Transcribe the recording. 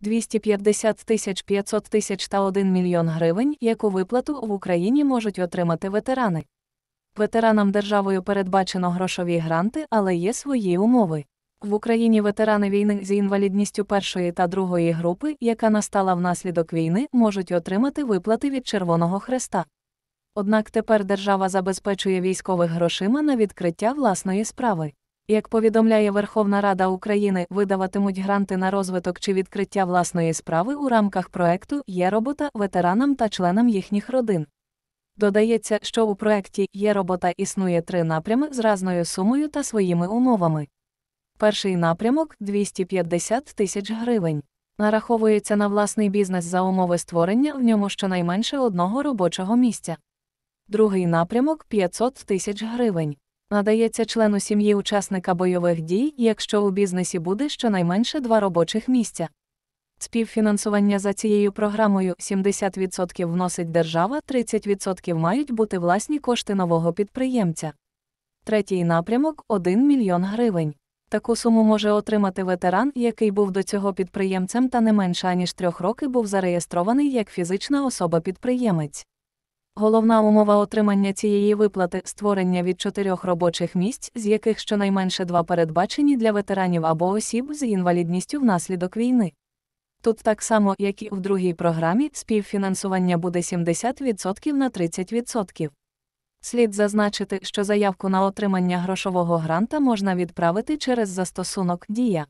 250 тисяч 500 тисяч та 1 мільйон гривень, яку виплату в Україні можуть отримати ветерани. Ветеранам державою передбачено грошові гранти, але є свої умови. В Україні ветерани війни з інвалідністю першої та другої групи, яка настала внаслідок війни, можуть отримати виплати від Червоного Хреста. Однак тепер держава забезпечує військових грошима на відкриття власної справи. Як повідомляє Верховна Рада України, видаватимуть гранти на розвиток чи відкриття власної справи у рамках проекту є робота ветеранам та членам їхніх родин. Додається, що у проєкті є робота існує три напрями з разною сумою та своїми умовами. Перший напрямок 250 тисяч гривень. Нараховується на власний бізнес за умови створення в ньому щонайменше одного робочого місця. Другий напрямок 500 тисяч гривень надається члену сім'ї учасника бойових дій, якщо у бізнесі буде щонайменше два робочих місця. Співфінансування за цією програмою 70% вносить держава, 30% мають бути власні кошти нового підприємця. Третій напрямок 1 мільйон гривень. Таку суму може отримати ветеран, який був до цього підприємцем та не менше аніж трьох років був зареєстрований як фізична особа-підприємець. Головна умова отримання цієї виплати створення від чотирьох робочих місць, з яких щонайменше два передбачені для ветеранів або осіб з інвалідністю внаслідок війни. Тут так само, як і в другій програмі, співфінансування буде 70% на 30%. Слід зазначити, що заявку на отримання грошового гранта можна відправити через застосунок Дія.